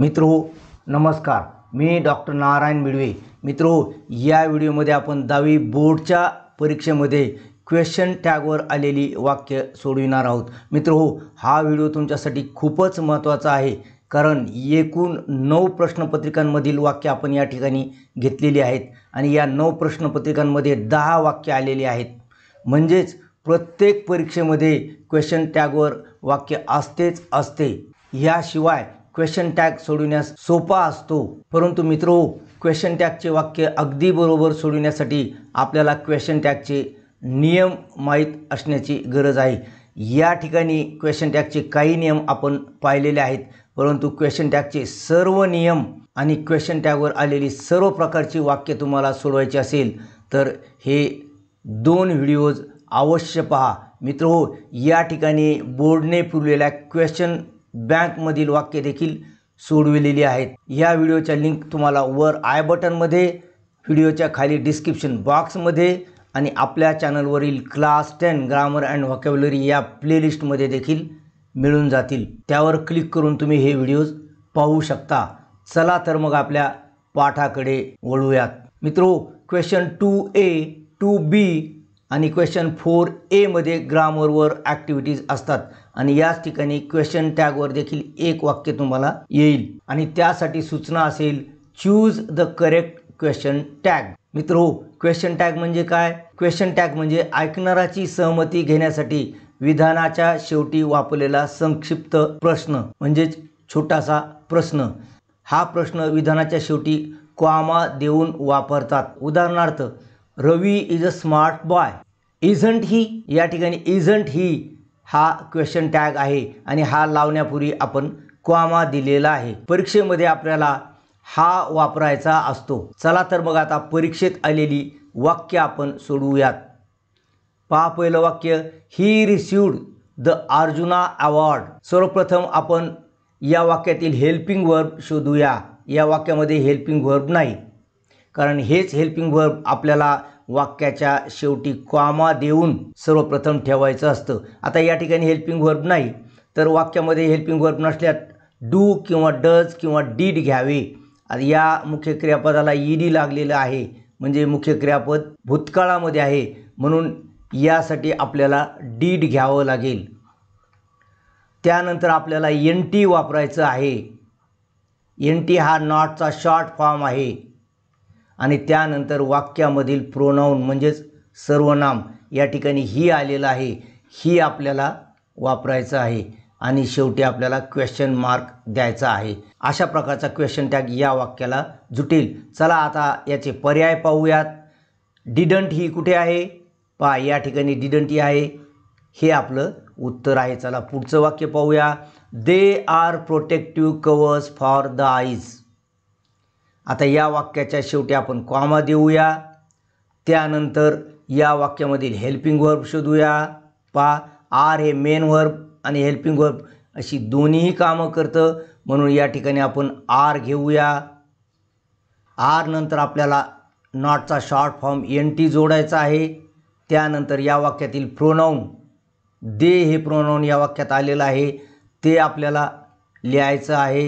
मित्रो नमस्कार मी डॉक्टर नारायण बिडवे मित्रो या व्हिडिओमध्ये आपण दहावी बोर्डच्या परीक्षेमध्ये क्वेश्चन टॅगवर आलेली वाक्य सोडविणार आहोत मित्रो हा व्हिडिओ तुमच्यासाठी खूपच महत्त्वाचा आहे कारण एकूण नऊ प्रश्नपत्रिकांमधील वाक्य आपण या ठिकाणी घेतलेली आहेत आणि या नऊ प्रश्नपत्रिकांमध्ये दहा वाक्य आलेली आहेत म्हणजेच प्रत्येक परीक्षेमध्ये क्वेश्चन टॅगवर वाक्य असतेच असते याशिवाय क्वेश्चन टॅग सोडविण्यास सोपा असतो परंतु मित्रो क्वेश्चन टॅगचे वाक्य अगदी बरोबर सोडविण्यासाठी आपल्याला क्वेश्चन टॅगचे नियम माहीत असण्याची गरज आहे या ठिकाणी क्वेश्चन टॅगचे काही नियम आपण पाहिलेले आहेत परंतु क्वेश्चन टॅगचे सर्व नियम आणि क्वेश्चन टॅगवर आलेली सर्व प्रकारची वाक्य तुम्हाला सोडवायची असेल तर हे दोन व्हिडिओज अवश्य पहा मित्र हो या ठिकाणी बोर्डने पुरलेल्या क्वेश्चन बँकमधील वाक्य देखील सोडविलेली आहेत या व्हिडिओच्या लिंक तुम्हाला वर आय बटनमध्ये व्हिडिओच्या खाली डिस्क्रिप्शन बॉक्समध्ये आणि आपल्या चॅनलवरील class ten grammar and vocabulary या प्लेलिस्टमध्ये देखील मिळून जातील त्यावर क्लिक करून तुम्ही हे व्हिडिओज पाहू शकता चला तर मग आपल्या पाठाकडे वळूयात मित्रो question two A two B आणि क्वेश्चन फोर एमध्ये ग्रामरवर ॲक्टिव्हिटीज असतात आणि याच ठिकाणी क्वेश्चन टॅगवर देखील एक वाक्य तुम्हाला येईल आणि त्यासाठी सूचना असेल choose the correct question tag मित्र हो क्वेश्चन टॅग म्हणजे काय क्वेश्चन टॅग म्हणजे ऐकणाराची सहमती घेण्यासाठी विधानाच्या शेवटी वापरलेला संक्षिप्त प्रश्न म्हणजेच छोटासा प्रश्न हा प्रश्न विधानाच्या शेवटी क्वामा देऊन वापरतात उदाहरणार्थ Ravi is a smart boy isn't he या ठिकाणी इजंट ही हा क्वेश्चन टॅग आहे आणि हा लावण्यापूर्वी आपण क्वामा दिलेला आहे परीक्षेमध्ये आपल्याला हा वापरायचा असतो चला तर मग आता परीक्षेत आलेली वाक्य आपण सोडवूयात पहा पहिलं वाक्य he received the Arjuna award सर्वप्रथम आपण या वाक्यातील हेल्पिंग वर्ब शोधूया या वाक्यामध्ये हेल्पिंग वर्ब नाही कारण हेच हेल्पिंग वर्ब आपल्याला वाक्याच्या शेवटी कॉमा देऊन सर्वप्रथम ठेवायचं असतं आता या ठिकाणी हेल्पिंग वर्ब नाही तर वाक्यामध्ये हेल्पिंग वर्ब नसल्यात डू किंवा डज किंवा डीड घ्यावे या मुख्य क्रियापदाला ईडी लागलेलं आहे म्हणजे मुख्य क्रियापद भूतकाळामध्ये आहे म्हणून यासाठी आपल्याला डीड घ्यावं लागेल त्यानंतर आपल्याला एन टी वापरायचं आहे एन टी हा नॉटचा शॉर्ट फॉर्म आहे आणि त्यानंतर वाक्यामधील प्रोनाऊन म्हणजेच सर्वनाम या ठिकाणी ही आलेलं आहे ही आपल्याला वापरायचं आहे आणि शेवटी आपल्याला क्वेश्चन मार्क द्यायचा आहे अशा प्रकारचा क्वेश्चन टॅग या वाक्याला जुटेल चला आता याचे पर्याय पाहूयात डिडंट ही कुठे आहे पहा या ठिकाणी डिडंट ही आहे हे आपलं उत्तर आहे चला पुढचं वाक्य पाहूया they are protective covers for the eyes आता या वाक्याच्या शेवटी आपण कॉमा देऊया त्यानंतर या वाक्यामधील हेल्पिंग वर्ब शोधूया पा आर हे मेन वर्ब आणि हेल्पिंग वर्ब अशी दोन्हीही कामं करतं म्हणून या ठिकाणी आपण आर घेऊया आर नंतर आपल्याला नॉटचा शॉर्ट फॉर्म एन टी जोडायचा आहे त्यानंतर या वाक्यातील प्रोनाऊन दे हे प्रोनाऊन या वाक्यात आलेलं आहे ते आपल्याला लिहायचं आहे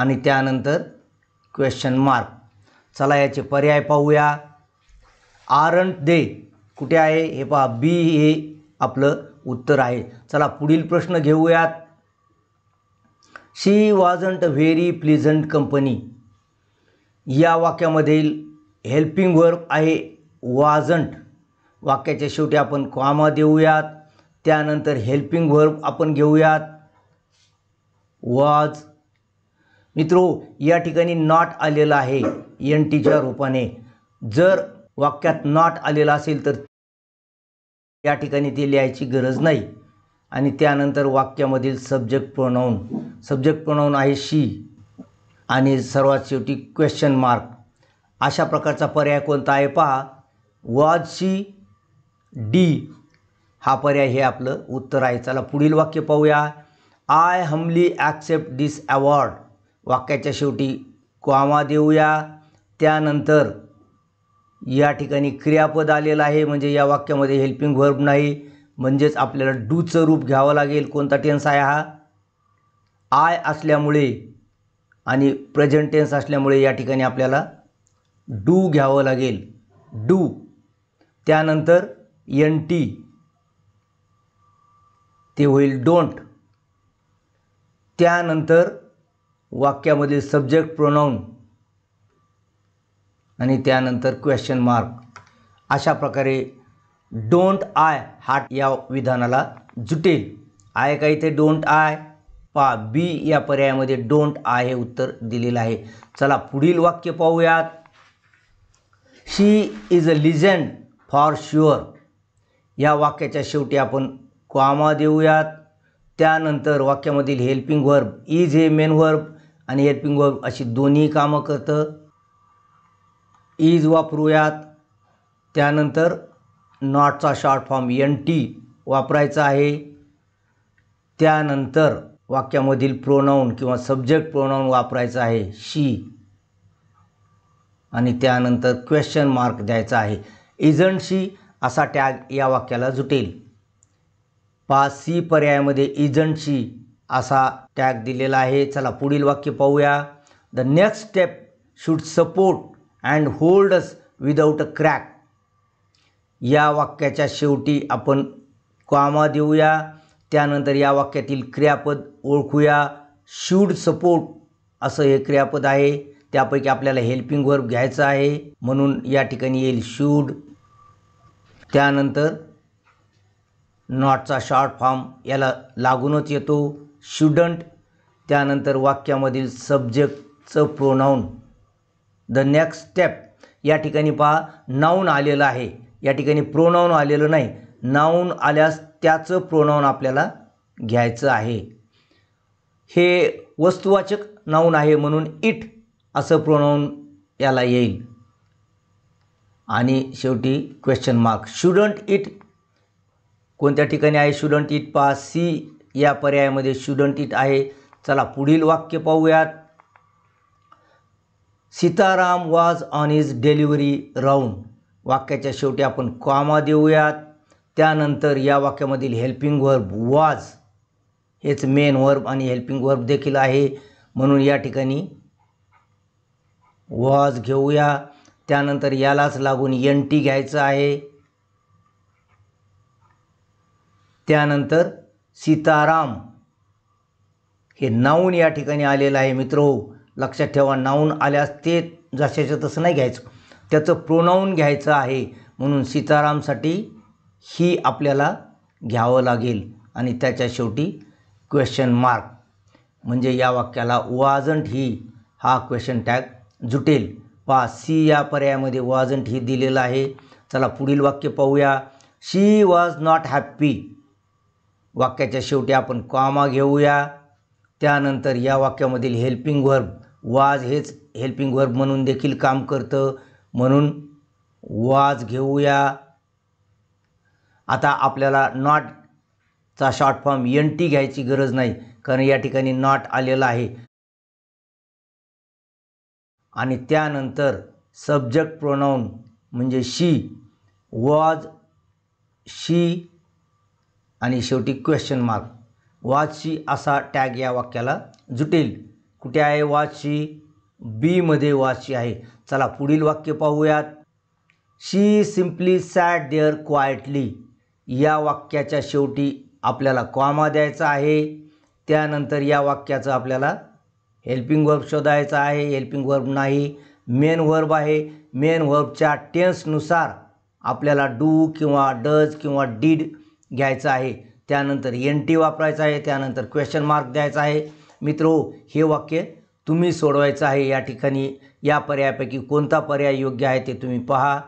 आणि त्यानंतर क्वेश्चन मार्क चला याचे पर्याय पाहूया आरंट दे कुठे आहे हे पहा बी हे आपलं उत्तर आहे चला पुढील प्रश्न घेऊयात she wasn't very pleasant company या वाक्यामधील हेल्पिंग वर्ब आहे वाजंट वाक्याच्या शेवटी आपण कॉमा देऊयात त्यानंतर हेल्पिंग वर्ब आपण घेऊयात वाज मित्रो या ठिकाणी नॉट आलेला आहे एन टीच्या रूपाने जर वाक्यात नॉट आलेला असेल तर या ठिकाणी ते लिहायची गरज नाही आणि त्यानंतर वाक्यामधील सब्जेक्ट प्रोनाऊन सब्जेक्ट प्रोनाऊन आहे शी आणि सर्वात शेवटी क्वेश्चन मार्क अशा प्रकारचा पर्याय कोणता आहे पहा वाज शी डी हा पर्याय हे आपलं उत्तर आहे चला पुढील वाक्य पाहूया I humbly accept this award वाक्याच्या शेवटी क्वामा देऊया त्यानंतर या ठिकाणी क्रियापद आलेलं आहे म्हणजे या वाक्यामध्ये हेल्पिंग व्हर्ब नाही म्हणजेच आपल्याला डूचं रूप घ्यावं लागेल कोणता टेन्स आहे हा आय असल्यामुळे आणि प्रेझेंट टेन्स असल्यामुळे या ठिकाणी आपल्याला डू घ्यावं लागेल डू त्यानंतर एन टी ते होईल डोंट त्यानंतर वाक्यामधील सब्जेक्ट प्रोनाऊन आणि त्यानंतर क्वेश्चन मार्क अशा प्रकारे डोंट आय हा या विधानाला जुटेल आय का इथे डोंट आय पा बी या पर्यायामध्ये डोंट आय हे उत्तर दिलेलं आहे चला पुढील वाक्य पाहूयात she is a legend for sure या वाक्याच्या शेवटी आपण क्वामा देऊयात त्यानंतर वाक्यामधील हेल्पिंग वर्ब इज हे मेन वर्ब आणि वर्ब अशी दोन्ही कामं करतं इज वापरूयात त्यानंतर नॉटचा शॉर्ट फॉर्म एन टी वापरायचा आहे त्यानंतर वाक्यामधील प्रोनाऊन किंवा सब्जेक्ट प्रोनाऊन वापरायचं आहे शी आणि त्यानंतर क्वेश्चन मार्क द्यायचा आहे इजंट शी असा टॅग या वाक्याला जुटेल पाच सी पर्यायामध्ये इजंट शी असा टॅग दिलेला आहे चला पुढील वाक्य पाहूया the next step should support and holds without a crack या वाक्याच्या शेवटी आपण कामा देऊया त्यानंतर या वाक्यातील क्रियापद ओळखूया शूड सपोर्ट असं हे क्रियापद आहे त्यापैकी आपल्याला हेल्पिंग वर्ब घ्यायचं आहे म्हणून या ठिकाणी येईल शूड त्यानंतर नॉटचा शॉर्ट फॉर्म याला लागूनच येतो शुडंट त्यानंतर वाक्यामधील सब्जेक्टचं प्रोनाऊन द नेक्स्ट स्टेप या ठिकाणी पहा नाऊन आलेलं आहे या ठिकाणी प्रोनाऊन आलेलं नाही नाऊन आल्यास त्याचं प्रोनाऊन आपल्याला घ्यायचं आहे हे वस्तुवाचक नाऊन आहे म्हणून इट असं प्रोनाऊन याला येईल आणि शेवटी क्वेश्चन मार्क शुडंट इट कोणत्या ठिकाणी आहे शुडंट इट पहा सी या पर्यायामध्ये स्टुडंट इट आहे चला पुढील वाक्य पाहूयात सीताराम वाज ऑन इज डिलिव्हरी राऊंड वाक्याच्या शेवटी आपण कॉमा देऊयात त्यानंतर या वाक्यामधील हेल्पिंग वर्ब वाज हेच मेन वर्ब आणि हेल्पिंग वर्ब देखील आहे म्हणून या ठिकाणी वाज घेऊया त्यानंतर यालाच लागून एन टी घ्यायचं आहे त्यानंतर सीताराम हे नाऊन या ठिकाणी आलेलं आहे मित्र हो लक्षात ठेवा नाऊन आल्यास ते जशाचं तसं नाही घ्यायचं त्याचं प्रोनाऊन घ्यायचं आहे म्हणून सीतारामसाठी ही आपल्याला घ्यावं लागेल आणि त्याच्या शेवटी क्वेश्चन मार्क म्हणजे या वाक्याला वाजंट ही हा क्वेश्चन टॅग जुटेल पा सी या पर्यायामध्ये वाजंट ही दिलेलं आहे चला पुढील वाक्य पाहूया शी वॉज नॉट हॅप्पी वाक्याच्या शेवटी आपण कॉमा घेऊया त्यानंतर या वाक्यामधील हेल्पिंग वर्ब वाज हेच हेल्पिंग वर्ब म्हणून देखील काम करतं म्हणून वाज घेऊया आता आपल्याला नॉटचा शॉर्ट फॉर्म एन टी घ्यायची गरज नाही कारण या ठिकाणी नॉट आलेला आहे आणि त्यानंतर सब्जेक्ट प्रोनाऊन म्हणजे शी वॉज शी आणि शेवटी क्वेश्चन मार्क वाचशी असा टॅग या वाक्याला जुटेल कुठे आहे वाचशी बीमध्ये वाचशी आहे चला पुढील वाक्य पाहूयात शी सिम्पली सॅट देअर क्वायटली या वाक्याच्या शेवटी आपल्याला कॉमा द्यायचा आहे त्यानंतर या वाक्याचं आपल्याला हेल्पिंग वर्ब शोधायचा आहे हेल्पिंग वर्ब नाही मेन वर्ब आहे मेन वर्बच्या टेन्सनुसार आपल्याला डू किंवा डज किंवा डीड घ्यायचं आहे त्यानंतर एन टी वापरायचं आहे त्यानंतर क्वेश्चन मार्क द्यायचा आहे मित्रो हे वाक्य तुम्ही सोडवायचं आहे या ठिकाणी या पर्यायापैकी कोणता पर्याय योग्य आहे ते तुम्ही पहा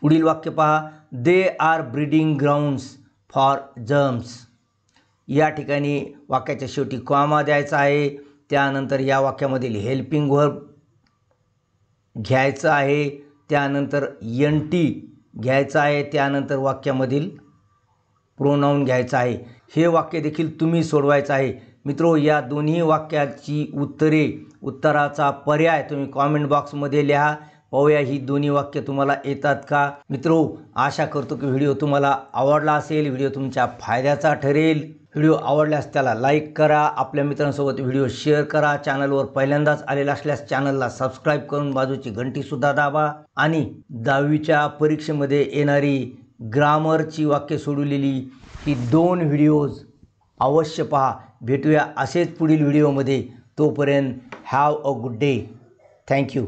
पुढील वाक्य पहा they are breeding grounds for germs या ठिकाणी वाक्याच्या शेवटी कॉमा द्यायचा आहे त्यानंतर या वाक्यामधील हेल्पिंग वर्ब घ्यायचं आहे त्यानंतर एन टी घ्यायचा आहे त्यानंतर वाक्यामधील प्रोनाऊन घ्यायचं आहे हे वाक्य देखील तुम्ही सोडवायचं आहे मित्रो या दोन्ही वाक्याची उत्तरे उत्तराचा पर्याय तुम्ही कॉमेंट बॉक्समध्ये लिहा पाहूया ही दोन्ही वाक्य तुम्हाला येतात का मित्रो आशा करतो की व्हिडिओ तुम्हाला आवडला असेल व्हिडिओ तुमच्या फायद्याचा ठरेल व्हिडिओ आवडल्यास त्याला लाईक करा आपल्या मित्रांसोबत व्हिडिओ शेअर करा चॅनलवर पहिल्यांदाच आलेला असल्यास चॅनलला सबस्क्राईब करून बाजूची घंटीसुद्धा दाबा आणि दहावीच्या परीक्षेमध्ये येणारी ग्रामरची वाक्य सोडवलेली ही दोन व्हिडिओज अवश्य पहा भेटूया असेच पुढील व्हिडिओमध्ये तोपर्यंत have a good day thank you